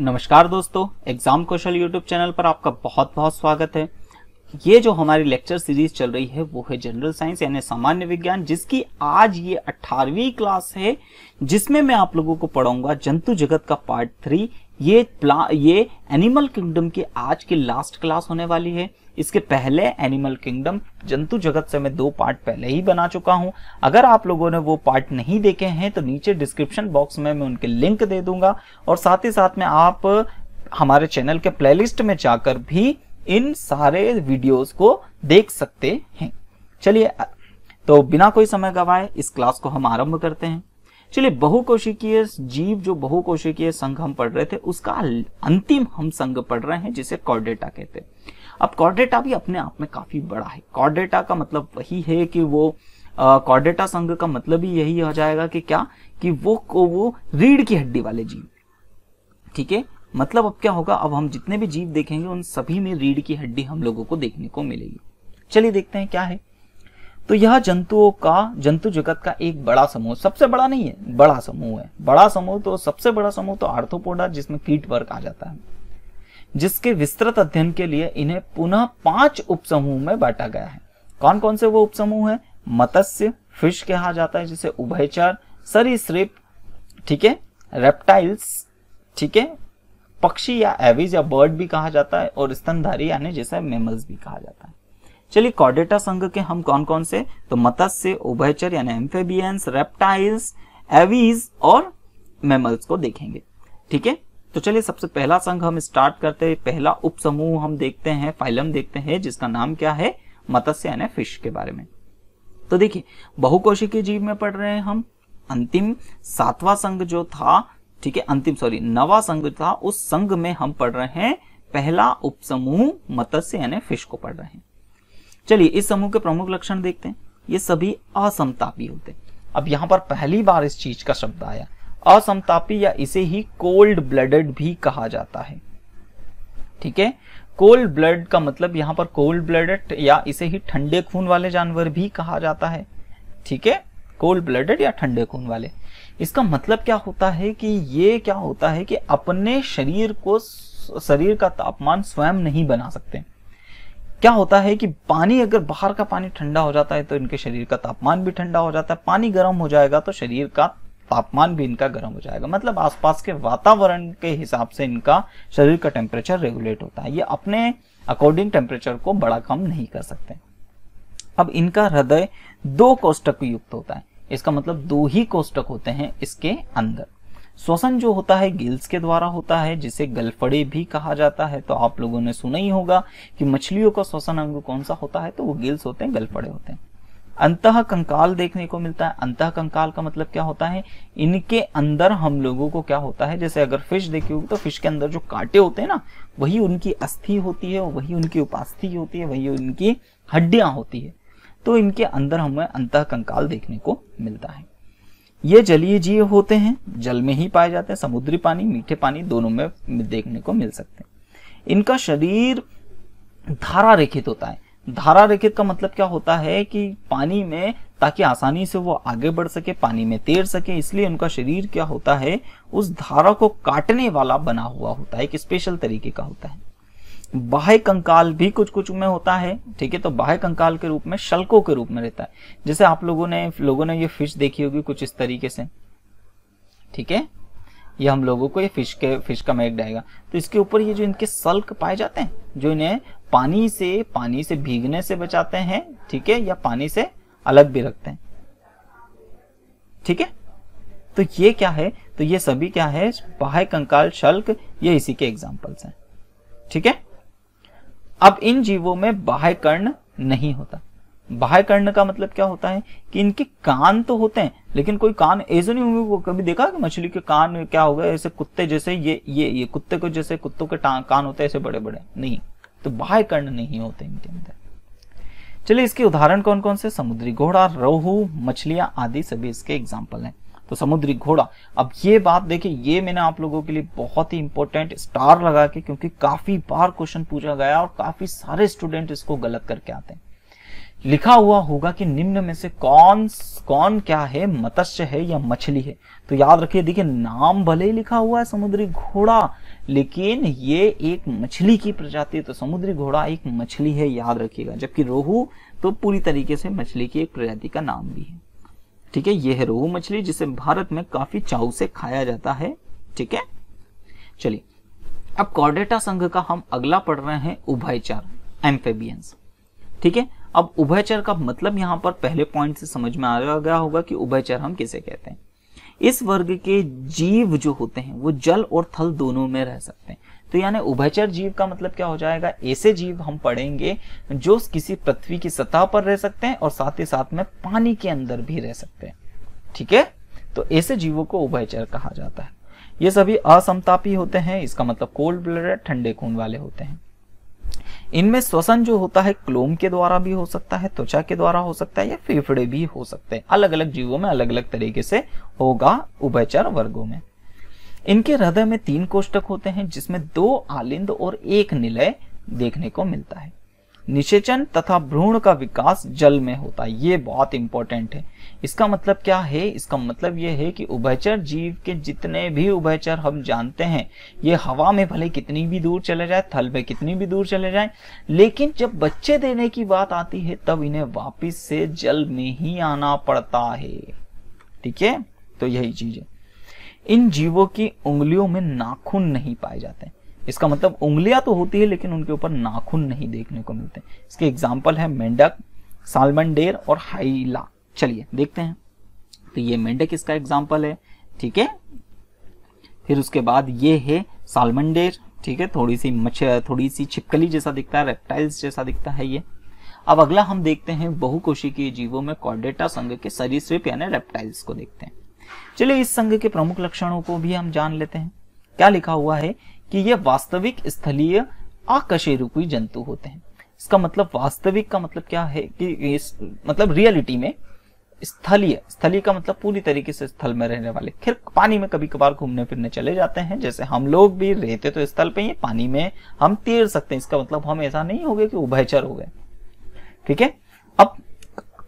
नमस्कार दोस्तों exam Kaushal YouTube channel पर आपका बहुत बहुत स्वागत है ये जो हमारी लेक्चर सीरीज चल रही है वो है जनरल साइंस यानी सामान्य विज्ञान जिसकी आज ये 18वीं क्लास है जिसमें मैं आप लोगों को पढ़ाऊंगा जंतु जगत का पार्ट थ्री ये प्ला ये एनिमल किंगडम की आज की लास्ट क्लास होने वाली है इसके पहले एनिमल किंगडम जंतु जगत से मैं दो पार्ट पहले ही बना चुका हूं अगर आप लोगों ने वो पार्ट नहीं देखे हैं तो नीचे डिस्क्रिप्शन बॉक्स में मैं उनके लिंक दे दूंगा और साथ ही साथ में आप हमारे चैनल के प्लेलिस्ट में जाकर भी इन सारे वीडियोस को देख सकते हैं चलिए तो बिना कोई समय गवाए इस क्लास को हम आरंभ करते हैं चलिए बहुकोशिकीय जीव जो बहुकोशिकीय संघ हम पढ़ रहे थे उसका अंतिम हम संघ पढ़ रहे हैं जिसे कॉर्डेटा कहते हैं अब कॉर्डेटा भी अपने आप में काफ़ी बड़ा है कॉर्डेटा का मतलब वही है कि वो कॉर्डेटा संघ का मतलब ही यही हो जाएगा कि क्या कि वो को वो रीढ़ की हड्डी वाले जीव ठीक है मतलब अब क्या होगा अब हम जितने भी जीव देखेंगे उन सभी में रीढ़ की हड्डी हम लोगों को देखने को मिलेगी चलिए देखते हैं क्या है तो यह जंतुओं का जंतु जगत का एक बड़ा समूह सबसे बड़ा नहीं है बड़ा समूह है बड़ा समूह तो सबसे बड़ा समूह तो आर्थोपोडा जिसमें कीट वर्क आ जाता है जिसके विस्तृत अध्ययन के लिए इन्हें पुनः पांच उपसमूह में बांटा गया है कौन कौन से वो उपसमूह है मत्स्य फिश कहा जाता है जिसे उभयचर सरीसृप ठीक है रेप्टाइल्स ठीक है पक्षी या एविज या बर्ड भी कहा जाता है और स्तनधारी यानी जिसे मेमल्स भी कहा जाता है चलिए कॉर्डेटा संघ के हम कौन कौन से तो मत्स्य उभयचर यानी एम्फेबियंस रेप्टाइल्स एविज और मेमल्स को देखेंगे ठीक है तो चलिए सबसे पहला संघ हम स्टार्ट करते हैं पहला उपसमूह हम देखते हैं फाइलम देखते हैं जिसका नाम क्या है मत्स्य यानी फिश के बारे में तो देखिए के जीव में पढ़ रहे हैं हम अंतिम सातवां संघ जो था ठीक है अंतिम सॉरी नवा संघ था उस संघ में हम पढ़ रहे हैं पहला उपसमूह मत्स्य यानी फिश को पढ़ रहे हैं चलिए इस समूह के प्रमुख लक्षण देखते हैं ये सभी असमतापी होते हैं अब यहां पर पहली बार इस चीज का शब्द आया असमतापी या इसे ही कोल्ड ब्लडेड भी कहा जाता है ठीक है कोल्ड ब्लड का मतलब यहां पर कोल्ड ब्लडेड या इसे ही ठंडे खून वाले जानवर भी कहा जाता है ठीक है कोल्ड ब्लडेड या ठंडे खून वाले इसका मतलब क्या होता है कि ये क्या होता है कि अपने शरीर को शरीर का तापमान स्वयं नहीं बना सकते क्या होता है कि पानी अगर बाहर का पानी ठंडा हो जाता है तो इनके शरीर का तापमान भी ठंडा हो जाता है पानी गर्म हो जाएगा तो शरीर का तापमान भी इनका गर्म हो जाएगा मतलब आसपास के वातावरण के हिसाब से इनका शरीर का टेम्परेचर रेगुलेट होता है ये अपने अकॉर्डिंग टेम्परेचर को बड़ा कम नहीं कर सकते अब इनका हृदय दो कोष्टक युक्त होता है इसका मतलब दो ही कोष्टक होते हैं इसके अंदर श्वसन जो होता है गिल्स के द्वारा होता है जिसे गलफड़े भी कहा जाता है तो आप लोगों ने सुना ही होगा कि मछलियों का श्वसन अंग कौन सा होता है तो वो गिल्स होते हैं गलफड़े होते हैं अंत कंकाल देखने को मिलता है अंत कंकाल का मतलब क्या होता है इनके अंदर हम लोगों को क्या होता है जैसे अगर फिश देखी होगी तो फिश के अंदर जो कांटे होते हैं ना वही उनकी अस्थि होती है वही उनकी उपास्थि होती है वही उनकी हड्डियां होती है तो इनके अंदर हमें अंत कंकाल देखने को मिलता है ये जलीय जीव होते हैं जल में ही पाए जाते हैं समुद्री पानी मीठे पानी दोनों में देखने को मिल सकते हैं इनका शरीर धारा रेखित होता है धारा रेखित का मतलब क्या होता है कि पानी में ताकि आसानी से वो आगे बढ़ सके पानी में तैर सके इसलिए उनका शरीर क्या होता है उस धारा को काटने वाला बना हुआ होता है एक स्पेशल तरीके का होता है बाह्य कंकाल भी कुछ कुछ में होता है ठीक है तो बाह्य कंकाल के रूप में शल्कों के रूप में रहता है जैसे आप लोगों ने लोगों ने ये फिश देखी होगी कुछ इस तरीके से ठीक है ये हम लोगों को ये फिश के फिश का मैग डाएगा तो इसके ऊपर ये जो इनके सल्क पाए जाते हैं जो इन्हें पानी से पानी से भीगने से बचाते हैं ठीक है या पानी से अलग भी रखते हैं ठीक है तो ये क्या है तो ये सभी क्या है बाह्य कंकाल शल्क ये इसी के एग्जाम्पल्स हैं ठीक है अब इन जीवों में बाह्य कर्ण नहीं होता बाह्य कर्ण का मतलब क्या होता है कि इनके कान तो होते हैं लेकिन कोई कान ऐसे नहीं होंगे कभी देखा कि मछली के कान क्या हो गए ऐसे कुत्ते जैसे ये ये ये कुत्ते को जैसे कुत्तों के कान होते हैं ऐसे बड़े बड़े नहीं तो बाह्य कर्ण नहीं होते इनके अंदर चलिए इसके उदाहरण कौन कौन से समुद्री घोड़ा रोहू मछलियां आदि सभी इसके एग्जाम्पल हैं तो समुद्री घोड़ा अब ये बात देखिए ये मैंने आप लोगों के लिए बहुत ही इंपॉर्टेंट स्टार लगा के क्योंकि काफी बार क्वेश्चन पूछा गया और काफी सारे स्टूडेंट इसको गलत करके आते हैं लिखा हुआ होगा कि निम्न में से कौन कौन क्या है मत्स्य है या मछली है तो याद रखिए देखिए नाम भले ही लिखा हुआ है समुद्री घोड़ा लेकिन ये एक मछली की प्रजाति तो समुद्री घोड़ा एक मछली है याद रखिएगा जबकि रोहू तो पूरी तरीके से मछली की एक प्रजाति का नाम भी है ठीक है ये है रोहू मछली जिसे भारत में काफी चाव से खाया जाता है ठीक है चलिए अब कॉर्डेटा संघ का हम अगला पढ़ रहे हैं उभयचर एम्फेबियंस ठीक है अब उभयचर का मतलब यहां पर पहले पॉइंट से समझ में आ गया होगा कि उभयचर हम किसे कहते हैं इस वर्ग के जीव जो होते हैं वो जल और थल दोनों में रह सकते हैं तो यानी उभयचर जीव का मतलब क्या हो जाएगा ऐसे जीव हम पढ़ेंगे जो किसी पृथ्वी की सतह पर रह सकते हैं और साथ ही साथ में पानी के अंदर भी रह सकते हैं ठीक है तो ऐसे जीवों को उभयचर कहा जाता है ये सभी असमतापी होते हैं इसका मतलब कोल्ड ब्लड ठंडे खून वाले होते हैं इनमें श्वसन जो होता है क्लोम के द्वारा भी हो सकता है त्वचा के द्वारा हो सकता है या फेफड़े भी हो सकते हैं अलग अलग जीवों में अलग अलग तरीके से होगा उभयचर वर्गों में इनके हृदय में तीन कोष्टक होते हैं जिसमें दो आलिंद और एक निलय देखने को मिलता है निषेचन तथा भ्रूण का विकास जल में होता है ये बहुत इंपॉर्टेंट है इसका मतलब क्या है इसका मतलब ये है कि उभयचर जीव के जितने भी उभयचर हम जानते हैं ये हवा में भले कितनी भी दूर चले जाए थल में कितनी भी दूर चले जाए लेकिन जब बच्चे देने की बात आती है तब इन्हें वापिस से जल में ही आना पड़ता है ठीक है तो यही चीज है इन जीवों की उंगलियों में नाखून नहीं पाए जाते इसका मतलब उंगलियां तो होती है लेकिन उनके ऊपर नाखून नहीं देखने को मिलते इसके एग्जाम्पल है मेंढक सालमन और हाइला चलिए देखते हैं तो ये मेंढक इसका एग्जाम्पल है ठीक है फिर उसके बाद ये है सालमंडेर ठीक है थोड़ी सी मच्छ थोड़ी सी छिपकली जैसा दिखता है रेप्टाइल्स जैसा दिखता है ये अब अगला हम देखते हैं के जीवों में कॉर्डेटा संघ के सरीसृप यानी रेप्टाइल्स को देखते हैं चलिए इस संघ के प्रमुख लक्षणों को भी हम जान लेते हैं क्या लिखा हुआ है कि ये वास्तविक स्थलीय आकशेरूपी जंतु होते हैं इसका मतलब वास्तविक का मतलब क्या है कि इस मतलब रियलिटी में स्थलीय स्थलीय का मतलब पूरी तरीके से स्थल में रहने वाले खैर पानी में कभी कभार घूमने फिरने चले जाते हैं जैसे हम लोग भी रहते तो स्थल पे ही पानी में हम तैर सकते हैं इसका मतलब हम ऐसा नहीं हो गए कि उभयचर हो गए ठीक है अब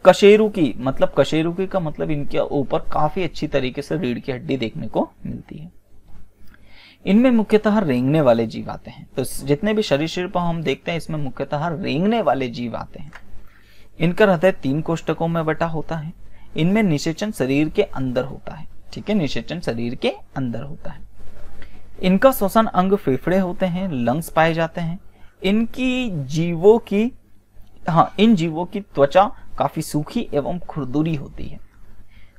कशेरुकी की मतलब कशेरुकी की का मतलब इनके ऊपर काफी अच्छी तरीके से रीढ़ की हड्डी देखने को मिलती है इनमें मुख्यतः रेंगने वाले जीव आते हैं तो जितने भी शरीर हम देखते हैं इसमें मुख्यतः रेंगने वाले जीव आते हैं इनका हृदय तीन कोष्टकों में बटा होता है इनमें निषेचन शरीर के अंदर होता है ठीक है निषेचन शरीर के अंदर होता है इनका श्वसन अंग फेफड़े होते हैं लंग्स पाए जाते हैं इनकी जीवों की हाँ इन जीवों की त्वचा काफी सूखी एवं खुरदुरी होती है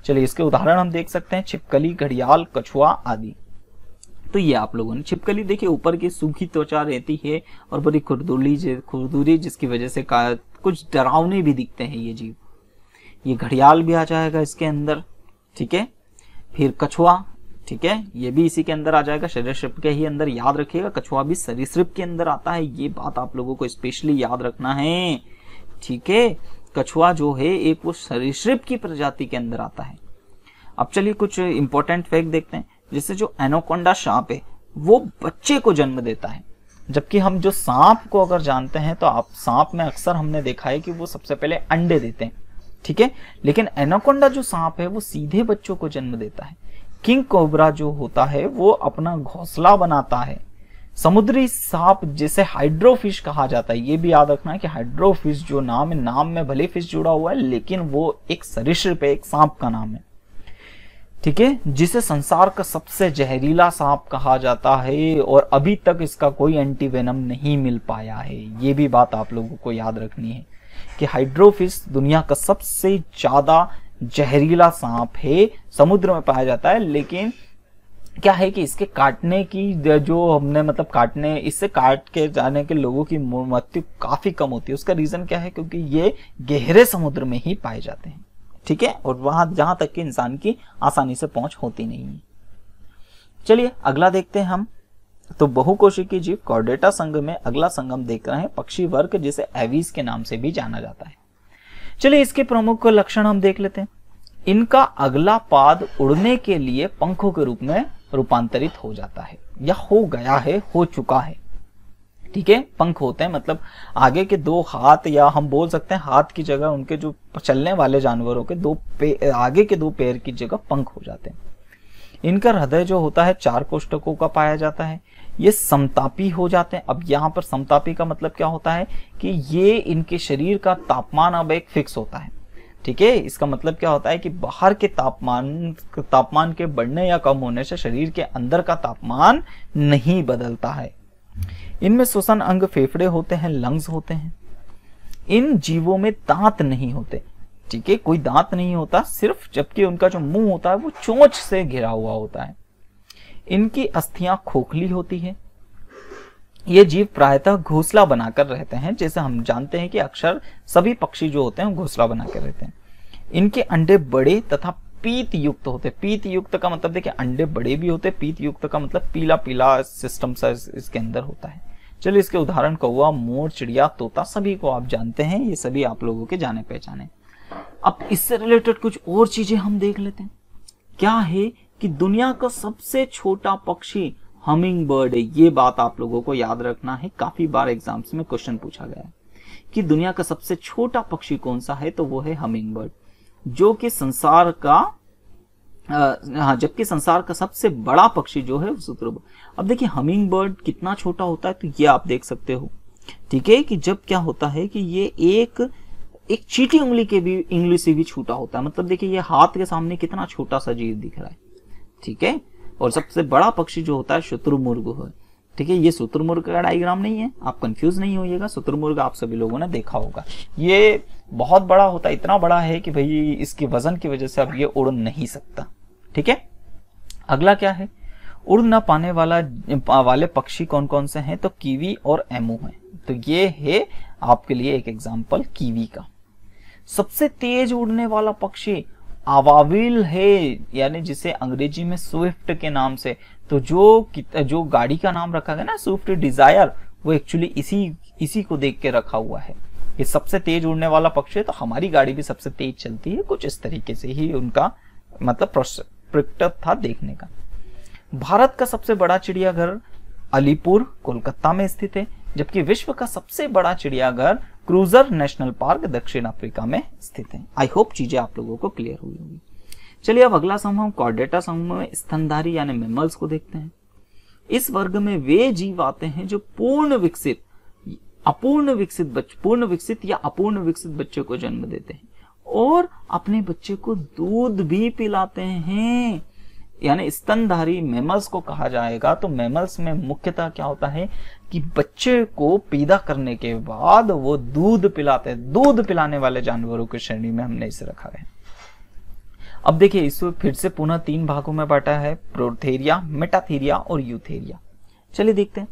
चलिए इसके उदाहरण हम देख सकते हैं छिपकली घड़ियाल कछुआ आदि तो ये आप लोगों ने छिपकली देखिए ऊपर की सूखी त्वचा रहती है और बड़ी खुरदुरी खुरदुरी जिसकी वजह से कुछ डरावने भी दिखते हैं ये जीव ये घड़ियाल भी आ जाएगा इसके अंदर ठीक है फिर कछुआ ठीक है ये भी इसी के अंदर आ जाएगा सरीसृप के ही अंदर याद रखिएगा कछुआ भी सरीसृप के अंदर आता है ये बात आप लोगों को स्पेशली याद रखना है ठीक है कछुआ जो है एक वो सरीसृप की प्रजाति के अंदर आता है अब चलिए कुछ इंपॉर्टेंट फैक्ट देखते हैं जैसे जो एनोकोंडा सांप है वो बच्चे को जन्म देता है जबकि हम जो सांप को अगर जानते हैं तो आप सांप में अक्सर हमने देखा है कि वो सबसे पहले अंडे देते हैं ठीक है लेकिन एनाकोंडा जो सांप है वो सीधे बच्चों को जन्म देता है किंग कोबरा जो होता है वो अपना घोंसला बनाता है समुद्री सांप जिसे हाइड्रोफिश कहा जाता है ये भी याद रखना है कि हाइड्रोफिश जो नाम है नाम में भले फिश जुड़ा हुआ है लेकिन वो एक सरिश्र पे एक सांप का नाम है ठीक है जिसे संसार का सबसे जहरीला सांप कहा जाता है और अभी तक इसका कोई एंटीवेनम नहीं मिल पाया है ये भी बात आप लोगों को याद रखनी है कि हाइड्रोफिस दुनिया का सबसे ज्यादा जहरीला सांप है समुद्र में पाया जाता है लेकिन क्या है कि इसके काटने की जो हमने मतलब काटने इससे काट के जाने के लोगों की मृत्यु काफी कम होती है उसका रीजन क्या है क्योंकि ये गहरे समुद्र में ही पाए जाते हैं ठीक है और वहां जहां तक कि इंसान की आसानी से पहुंच होती नहीं है चलिए अगला देखते हैं हम तो बहुकोशिकी जीव कॉर्डेटा संघ में अगला संगम देख रहे हैं पक्षी वर्ग जिसे एवीज के नाम से भी जाना जाता है चलिए इसके प्रमुख लक्षण हम देख लेते हैं इनका अगला पाद उड़ने के लिए पंखों के रूप में रूपांतरित हो जाता है या हो गया है हो चुका है ठीक है पंख होते हैं मतलब आगे के दो हाथ या हम बोल सकते हैं हाथ की जगह उनके जो चलने वाले जानवरों के दो आगे के दो पैर की जगह पंख हो जाते हैं इनका हृदय जो होता है चार कोष्टकों का पाया जाता है ये समतापी हो जाते हैं अब यहाँ पर समतापी का मतलब क्या होता है कि ये इनके शरीर का तापमान अब एक फिक्स होता है ठीक है इसका मतलब क्या होता है कि बाहर के तापमान तापमान के बढ़ने या कम होने से शरीर के अंदर का तापमान नहीं बदलता है इनमें श्वसन अंग फेफड़े होते हैं लंग्स होते हैं इन जीवों में दांत नहीं होते ठीक है कोई दांत नहीं होता सिर्फ जबकि उनका जो मुंह होता है वो चोंच से घिरा हुआ होता है इनकी अस्थियां खोखली होती है ये जीव प्रायतः घोसला बनाकर रहते हैं जैसे हम जानते हैं कि अक्सर सभी पक्षी जो होते हैं घोसला बनाकर रहते हैं इनके अंडे बड़े तथा पीत युक्त होते पीत युक्त का मतलब देखिए अंडे बड़े भी होते पीत युक्त का मतलब पीला पीला सिस्टम सा इसके अंदर होता है चलिए इसके उदाहरण कौआ मोर चिड़िया तोता सभी को आप जानते हैं ये सभी आप लोगों के जाने पहचाने अब इससे रिलेटेड कुछ और चीजें हम देख लेते हैं क्या है कि दुनिया का सबसे छोटा पक्षी हमिंग बर्ड है ये बात आप लोगों को याद रखना है काफी बार एग्जाम्स में क्वेश्चन पूछा गया है कि दुनिया का सबसे छोटा पक्षी कौन सा है तो वो है हमिंग बर्ड जो कि संसार का हाँ जबकि संसार का सबसे बड़ा पक्षी जो है वो अब देखिए हमिंग बर्ड कितना छोटा होता है तो ये आप देख सकते हो ठीक है कि जब क्या होता है कि ये एक एक चीटी उंगली के भी इंग्लिश से भी छोटा होता है मतलब देखिए ये हाथ के सामने कितना छोटा सा जीव दिख रहा है ठीक है और सबसे बड़ा पक्षी जो होता है शत्रुमुर्ग है ठीक है ये सूत्रमुर्ग का डायग्राम नहीं है आप कंफ्यूज नहीं होइएगा सूत्रमुर्ग आप सभी लोगों ने देखा होगा ये बहुत बड़ा होता इतना बड़ा है कि भाई इसके वजन की वजह से अब ये उड़ नहीं सकता ठीक है अगला क्या है उड़ ना पाने वाला वाले पक्षी कौन कौन से हैं तो कीवी और एमू है तो ये है आपके लिए एक एग्जाम्पल कीवी का सबसे तेज उड़ने वाला पक्षी अवाविल है यानी जिसे अंग्रेजी में स्विफ्ट के नाम से तो जो जो गाड़ी का नाम रखा गया ना स्विफ्ट डिजायर वो एक्चुअली इसी इसी को देख के रखा हुआ है ये सबसे तेज उड़ने वाला पक्ष है तो हमारी गाड़ी भी सबसे तेज चलती है कुछ इस तरीके से ही उनका मतलब प्रोस्पेक्टिव था देखने का भारत का सबसे बड़ा चिड़ियाघर अलीपुर कोलकाता में स्थित है जबकि विश्व का सबसे बड़ा चिड़ियाघर क्रूजर नेशनल पार्क दक्षिण अफ्रीका में स्थित है आई होप चीजें आप लोगों को क्लियर हुई होगी चलिए अब अगला समूह हम कॉर्डेटा समूह में स्तनधारी यानी मेमल्स को देखते हैं इस वर्ग में वे जीव आते हैं जो पूर्ण विकसित अपूर्ण विकसित बच्चे पूर्ण विकसित या अपूर्ण विकसित बच्चे को जन्म देते हैं और अपने बच्चे को दूध भी पिलाते हैं यानी स्तनधारी मेमल्स को कहा जाएगा तो मेमल्स में मुख्यतः क्या होता है कि बच्चे को पैदा करने के बाद वो दूध पिलाते हैं दूध पिलाने वाले जानवरों की श्रेणी में हमने इसे रखा है अब देखिए इसको फिर से पुनः तीन भागों में बांटा है प्रोथेरिया मेटाथेरिया और यूथेरिया चलिए देखते हैं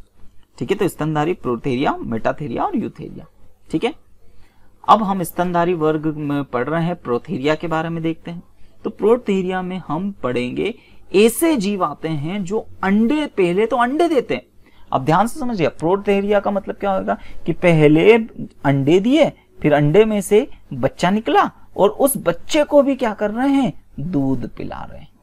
ठीक है तो स्तनधारी प्रोथेरिया मेटाथेरिया और यूथेरिया ठीक है अब हम स्तनधारी वर्ग में पढ़ रहे हैं प्रोथेरिया के बारे में देखते हैं तो प्रोथेरिया में हम पढ़ेंगे ऐसे जीव आते हैं जो अंडे पहले तो अंडे देते हैं अब ध्यान से समझिए प्रोटेरिया का मतलब क्या होगा कि पहले अंडे दिए फिर अंडे में से बच्चा निकला और उस बच्चे को भी क्या कर रहे हैं दूध पिला रहे हैं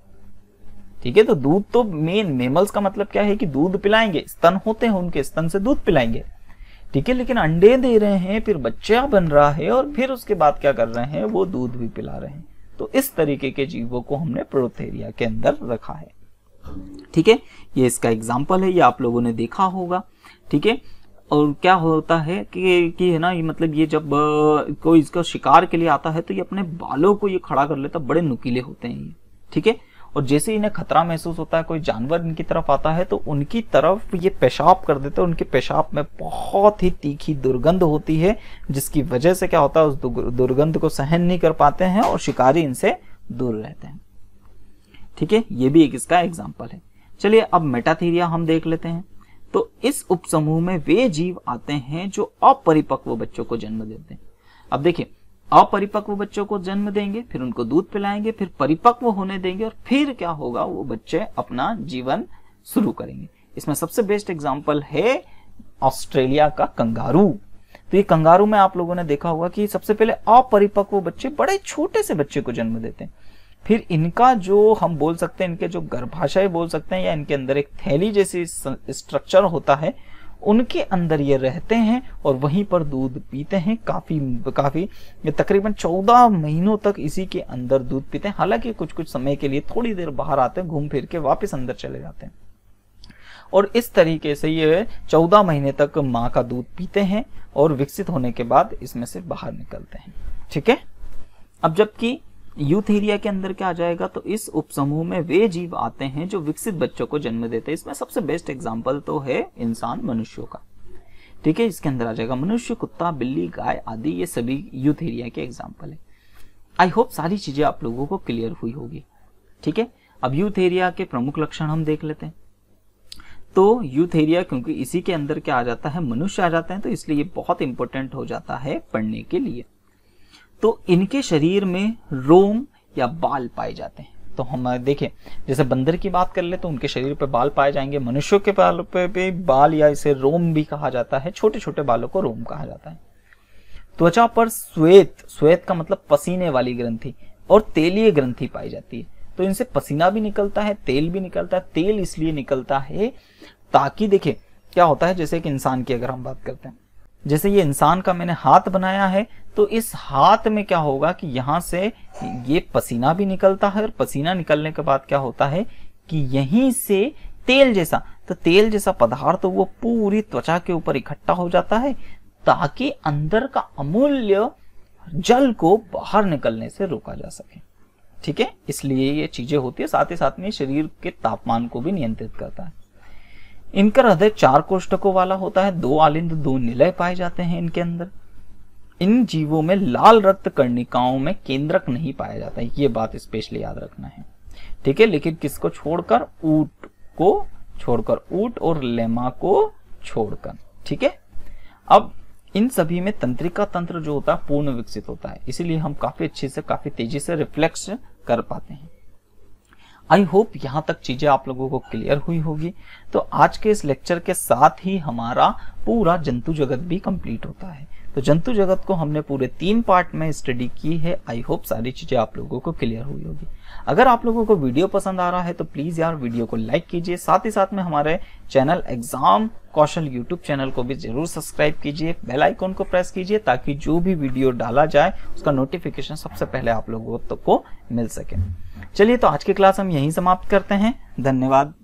ठीक है तो दूध तो मेन मेमल्स का मतलब क्या है कि दूध पिलाएंगे स्तन होते हैं उनके स्तन से दूध पिलाएंगे ठीक है लेकिन अंडे दे रहे हैं फिर बच्चा बन रहा है और फिर उसके बाद क्या कर रहे हैं वो दूध भी पिला रहे हैं तो इस तरीके के जीवों को हमने प्रोथेरिया के अंदर रखा है ठीक है ये इसका एग्जाम्पल है ये आप लोगों ने देखा होगा ठीक है और क्या होता है कि कि है ना ये मतलब ये जब कोई इसका शिकार के लिए आता है तो ये अपने बालों को ये खड़ा कर लेता बड़े नुकीले होते हैं ये ठीक है और जैसे इन्हें खतरा महसूस होता है कोई जानवर इनकी तरफ आता है तो उनकी तरफ ये पेशाब कर देते हैं उनके पेशाब में बहुत ही तीखी दुर्गंध होती है जिसकी वजह से क्या होता है उस दुर्गंध को सहन नहीं कर पाते हैं और शिकारी इनसे दूर रहते हैं ठीक है ये भी एक इसका एग्जाम्पल है चलिए अब मेटाथीरिया हम देख लेते हैं तो इस उपसमूह में वे जीव आते हैं जो अपरिपक्व बच्चों को जन्म देते हैं अब देखिए अपरिपक्व बच्चों को जन्म देंगे फिर उनको दूध पिलाएंगे फिर परिपक्व होने देंगे और फिर क्या होगा वो बच्चे अपना जीवन शुरू करेंगे इसमें सबसे बेस्ट एग्जाम्पल है ऑस्ट्रेलिया का कंगारू तो ये कंगारू में आप लोगों ने देखा होगा कि सबसे पहले अपरिपक्व बच्चे बड़े छोटे से बच्चे को जन्म देते हैं फिर इनका जो हम बोल सकते हैं इनके जो गर्भाशय बोल सकते हैं या इनके अंदर एक थैली जैसी स्ट्रक्चर होता है उनके अंदर ये रहते हैं और वहीं पर दूध पीते हैं काफ़ी काफ़ी तकरीबन चौदह महीनों तक इसी के अंदर दूध पीते हैं हालांकि कुछ कुछ समय के लिए थोड़ी देर बाहर आते हैं घूम फिर के वापस अंदर चले जाते हैं और इस तरीके से ये चौदह महीने तक माँ का दूध पीते हैं और विकसित होने के बाद इसमें से बाहर निकलते हैं ठीक है अब जबकि यूथ एरिया के अंदर क्या आ जाएगा तो इस उपसमूह में वे जीव आते हैं जो विकसित बच्चों को जन्म देते हैं इसमें सबसे बेस्ट एग्जाम्पल तो है इंसान मनुष्यों का ठीक है इसके अंदर आ जाएगा मनुष्य कुत्ता बिल्ली गाय आदि ये सभी यूथ एरिया के एग्जाम्पल है आई होप सारी चीजें आप लोगों को क्लियर हुई होगी ठीक है अब यूथ एरिया के प्रमुख लक्षण हम देख लेते हैं तो यूथ एरिया क्योंकि इसी के अंदर क्या आ जाता है मनुष्य आ जाते हैं तो इसलिए ये बहुत इंपॉर्टेंट हो जाता है पढ़ने के लिए तो इनके शरीर में रोम या बाल पाए जाते हैं तो हम देखें जैसे बंदर की बात कर ले तो उनके शरीर पर बाल पाए जाएंगे मनुष्यों के बाल पे भी बाल या इसे रोम भी कहा जाता है छोटे छोटे बालों को रोम कहा जाता है त्वचा पर श्वेत श्वेत का मतलब पसीने वाली ग्रंथि और तेलीय ग्रंथि पाई जाती है तो इनसे पसीना भी निकलता है तेल भी निकलता है तेल इसलिए निकलता है ताकि देखे क्या होता है जैसे कि इंसान की अगर हम बात करते हैं जैसे ये इंसान का मैंने हाथ बनाया है तो इस हाथ में क्या होगा कि यहां से ये पसीना भी निकलता है और पसीना निकलने के बाद क्या होता है कि यहीं से तेल जैसा तो तेल जैसा पदार्थ तो वो पूरी त्वचा के ऊपर इकट्ठा हो जाता है ताकि अंदर का अमूल्य जल को बाहर निकलने से रोका जा सके ठीक है इसलिए ये चीजें होती है साथ ही साथ में शरीर के तापमान को भी नियंत्रित करता है इनका हृदय चार कोष्टकों वाला होता है दो आलिंद दो निलय पाए जाते हैं इनके अंदर इन जीवों में लाल रक्त कर्णिकाओं में केंद्रक नहीं पाया जाता है ये बात स्पेशली याद रखना है ठीक है लेकिन किसको छोड़कर ऊट को छोड़कर ऊट और लेमा को छोड़कर ठीक है अब इन सभी में तंत्रिका तंत्र जो होता है पूर्ण विकसित होता है इसीलिए हम काफी अच्छे से काफी तेजी से रिफ्लेक्स कर पाते हैं आई होप यहाँ तक चीज़ें आप लोगों को क्लियर हुई होगी तो आज के इस लेक्चर के साथ ही हमारा पूरा जंतु जगत भी कंप्लीट होता है तो जंतु जगत को हमने पूरे तीन पार्ट में स्टडी की है आई होप सारी चीज़ें आप लोगों को क्लियर हुई होगी अगर आप लोगों को वीडियो पसंद आ रहा है तो प्लीज़ यार वीडियो को लाइक कीजिए साथ ही साथ में हमारे channel exam Kaushal YouTube channel को भी जरूर सब्सक्राइब कीजिए बेल आइकॉन को प्रेस कीजिए ताकि जो भी वीडियो डाला जाए उसका नोटिफिकेशन सबसे पहले आप लोगों तो को मिल सके चलिए तो आज की क्लास हम यहीं समाप्त करते हैं धन्यवाद